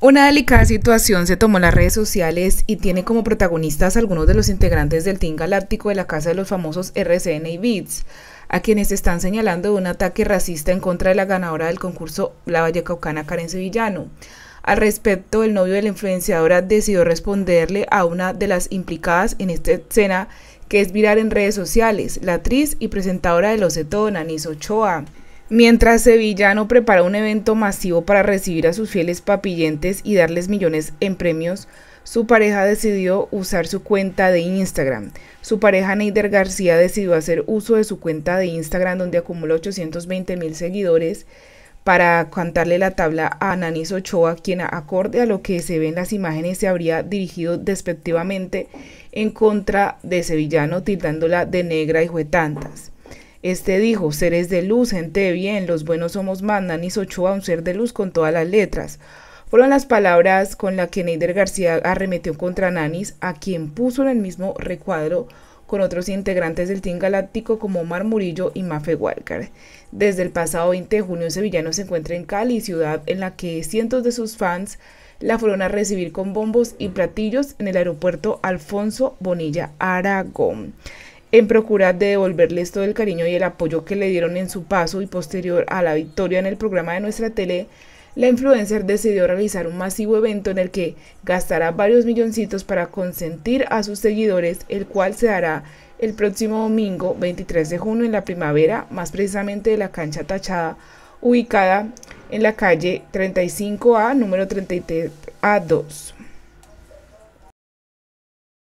Una delicada situación se tomó en las redes sociales y tiene como protagonistas algunos de los integrantes del Team Galáctico de la Casa de los Famosos RCN y Beats, a quienes están señalando de un ataque racista en contra de la ganadora del concurso La Vallecaucana Karen Sevillano. Al respecto, el novio de la influenciadora decidió responderle a una de las implicadas en esta escena que es viral en redes sociales, la actriz y presentadora de Los Etona, Nis Ochoa. Mientras Sevillano preparó un evento masivo para recibir a sus fieles papillentes y darles millones en premios, su pareja decidió usar su cuenta de Instagram. Su pareja Neider García decidió hacer uso de su cuenta de Instagram donde acumula 820 mil seguidores para cantarle la tabla a Ananis Ochoa, quien acorde a lo que se ve en las imágenes se habría dirigido despectivamente en contra de Sevillano, tildándola de negra y juetantas. Este dijo, seres de luz, gente bien, los buenos somos más, Nanis Ochoa, un ser de luz con todas las letras. Fueron las palabras con las que Neider García arremetió contra Nanis, a quien puso en el mismo recuadro con otros integrantes del Team Galáctico como Omar Murillo y Mafe Walker. Desde el pasado 20 de junio, Sevillano se encuentra en Cali, ciudad en la que cientos de sus fans la fueron a recibir con bombos y platillos en el aeropuerto Alfonso Bonilla Aragón en procura de devolverles todo el cariño y el apoyo que le dieron en su paso y posterior a la victoria en el programa de nuestra tele, la influencer decidió realizar un masivo evento en el que gastará varios milloncitos para consentir a sus seguidores, el cual se dará el próximo domingo 23 de junio en la primavera, más precisamente de la cancha tachada, ubicada en la calle 35A número 33A2.